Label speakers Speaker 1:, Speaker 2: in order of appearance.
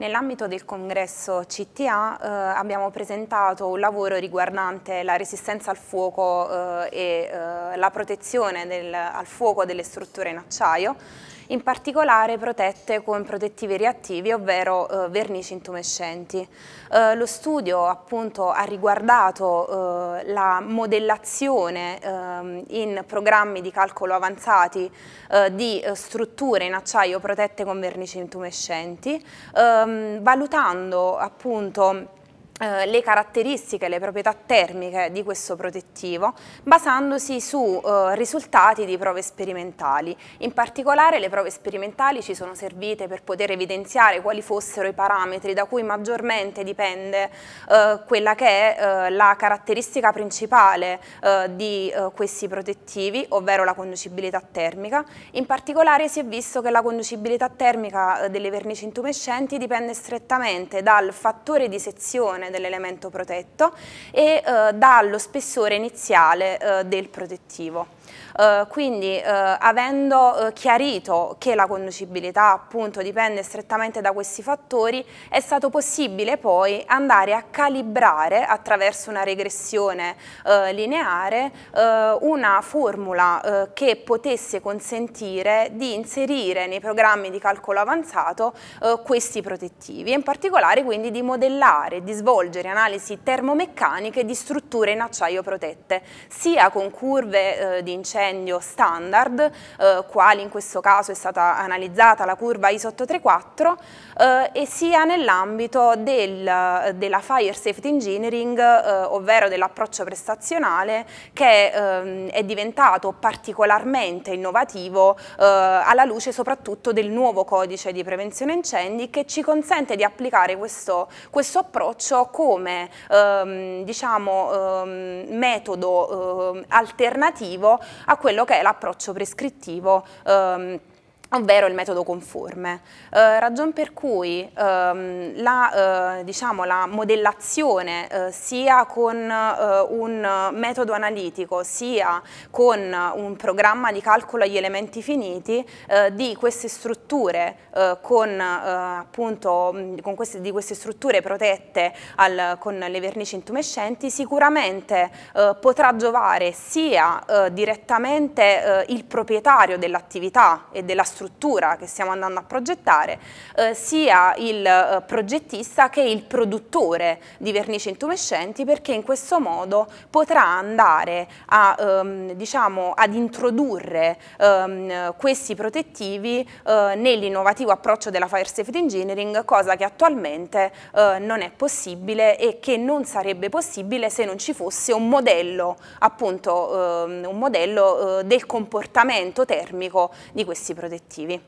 Speaker 1: Nell'ambito del congresso CTA eh, abbiamo presentato un lavoro riguardante la resistenza al fuoco eh, e eh, la protezione del, al fuoco delle strutture in acciaio in particolare protette con protettivi reattivi, ovvero eh, vernici intumescenti. Eh, lo studio appunto ha riguardato eh, la modellazione ehm, in programmi di calcolo avanzati eh, di strutture in acciaio protette con vernici intumescenti, ehm, valutando appunto eh, le caratteristiche, le proprietà termiche di questo protettivo basandosi su eh, risultati di prove sperimentali. In particolare le prove sperimentali ci sono servite per poter evidenziare quali fossero i parametri da cui maggiormente dipende eh, quella che è eh, la caratteristica principale eh, di questi protettivi, ovvero la conducibilità termica. In particolare si è visto che la conducibilità termica delle vernici intumescenti dipende strettamente dal fattore di sezione dell'elemento protetto e eh, dà spessore iniziale eh, del protettivo. Uh, quindi uh, avendo uh, chiarito che la conducibilità appunto dipende strettamente da questi fattori è stato possibile poi andare a calibrare attraverso una regressione lineare una formula che potesse consentire di inserire nei programmi di calcolo avanzato questi protettivi e in particolare quindi di modellare, di svolgere svolgere analisi termomeccaniche di strutture in acciaio protette, sia con curve eh, di incendio standard, eh, quali in questo caso è stata analizzata la curva ISO 834, eh, e sia nell'ambito del, della Fire Safety Engineering, eh, ovvero dell'approccio prestazionale, che ehm, è diventato particolarmente innovativo eh, alla luce soprattutto del nuovo codice di prevenzione incendi che ci consente di applicare questo, questo approccio come ehm, diciamo, ehm, metodo ehm, alternativo a quello che è l'approccio prescrittivo ehm, ovvero il metodo conforme, eh, ragion per cui ehm, la, eh, diciamo, la, modellazione eh, sia con eh, un metodo analitico sia con un programma di calcolo agli elementi finiti eh, di queste strutture eh, con, appunto, con queste, di queste strutture protette al, con le vernici intumescenti sicuramente potrà giovare sia direttamente il proprietario dell'attività e della struttura struttura che stiamo andando a progettare, eh, sia il eh, progettista che il produttore di vernici intumescenti perché in questo modo potrà andare a, ehm, diciamo, ad introdurre ehm, questi protettivi eh, nell'innovativo approccio della Fire Safety Engineering, cosa che attualmente eh, non è possibile e che non sarebbe possibile se non ci fosse un modello, appunto, ehm, un modello eh, del comportamento termico di questi protettivi. obiettivi.